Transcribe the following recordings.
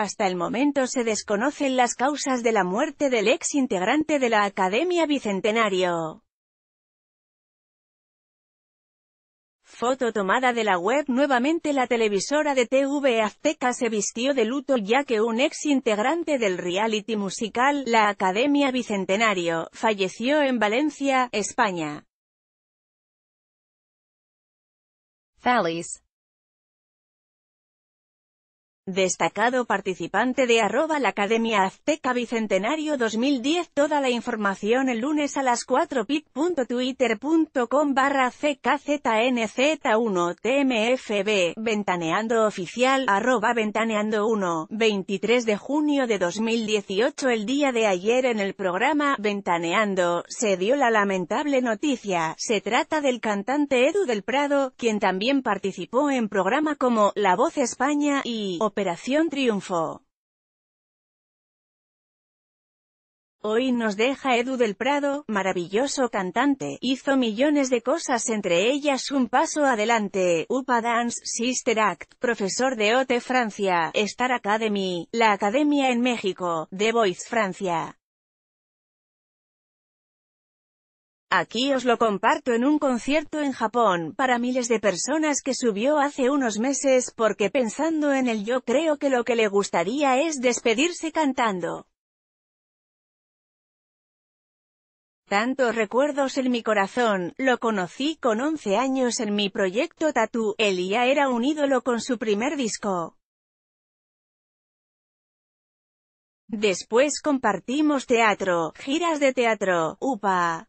Hasta el momento se desconocen las causas de la muerte del ex integrante de la Academia Bicentenario. Foto tomada de la web Nuevamente la televisora de TV Azteca se vistió de luto ya que un ex integrante del reality musical, la Academia Bicentenario, falleció en Valencia, España. Destacado participante de arroba la Academia Azteca Bicentenario 2010 Toda la información el lunes a las 4 pic.twitter.com barra ckznz1 tmfb ventaneando oficial arroba ventaneando 1 23 de junio de 2018 El día de ayer en el programa Ventaneando se dio la lamentable noticia, se trata del cantante Edu del Prado, quien también participó en programa como La Voz España y Operación Triunfo. Hoy nos deja Edu del Prado, maravilloso cantante, hizo millones de cosas entre ellas Un Paso Adelante, Upa Dance, Sister Act, profesor de OTE Francia, Star Academy, la Academia en México, The Voice Francia. Aquí os lo comparto en un concierto en Japón, para miles de personas que subió hace unos meses, porque pensando en él yo creo que lo que le gustaría es despedirse cantando. Tantos recuerdos en mi corazón, lo conocí con 11 años en mi proyecto Tatu. Elia era un ídolo con su primer disco. Después compartimos teatro, giras de teatro, upa.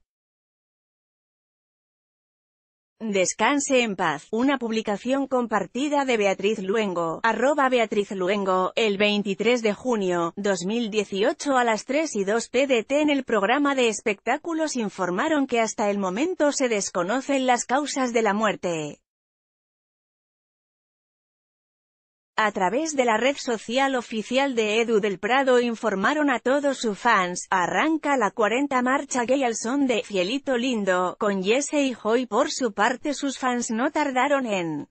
Descanse en paz. Una publicación compartida de Beatriz Luengo, arroba Beatriz Luengo, el 23 de junio, 2018 a las 3 y 2 PDT en el programa de espectáculos informaron que hasta el momento se desconocen las causas de la muerte. A través de la red social oficial de Edu del Prado informaron a todos sus fans, arranca la 40 marcha gay al son de Fielito Lindo, con Jesse y Joy por su parte sus fans no tardaron en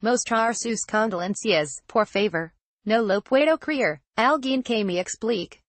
mostrar sus condolencias, por favor. No lo puedo creer, alguien que me explique.